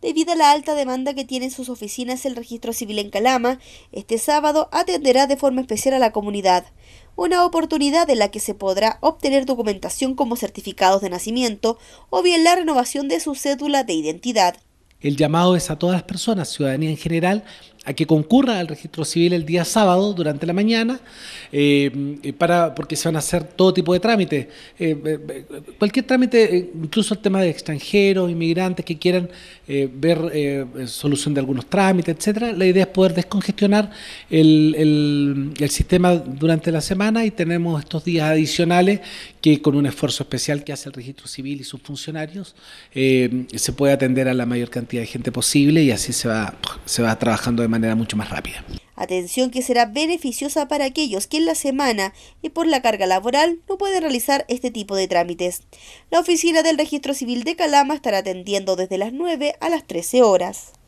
Debido a la alta demanda que tiene en sus oficinas el registro civil en Calama, este sábado atenderá de forma especial a la comunidad, una oportunidad de la que se podrá obtener documentación como certificados de nacimiento o bien la renovación de su cédula de identidad. El llamado es a todas las personas, ciudadanía en general, a que concurra al registro civil el día sábado durante la mañana, eh, eh, para, porque se van a hacer todo tipo de trámites. Eh, cualquier trámite, incluso el tema de extranjeros, inmigrantes que quieran ver solución de algunos trámites, etcétera. La idea es poder descongestionar el, sistema durante la semana y tenemos estos días adicionales que con un esfuerzo especial que hace el registro civil y sus funcionarios, se puede atender a la mayor cantidad de gente posible y así se va, se va trabajando de manera mucho más rápida. Atención que será beneficiosa para aquellos que en la semana y por la carga laboral no pueden realizar este tipo de trámites. La oficina del Registro Civil de Calama estará atendiendo desde las 9 a las 13 horas.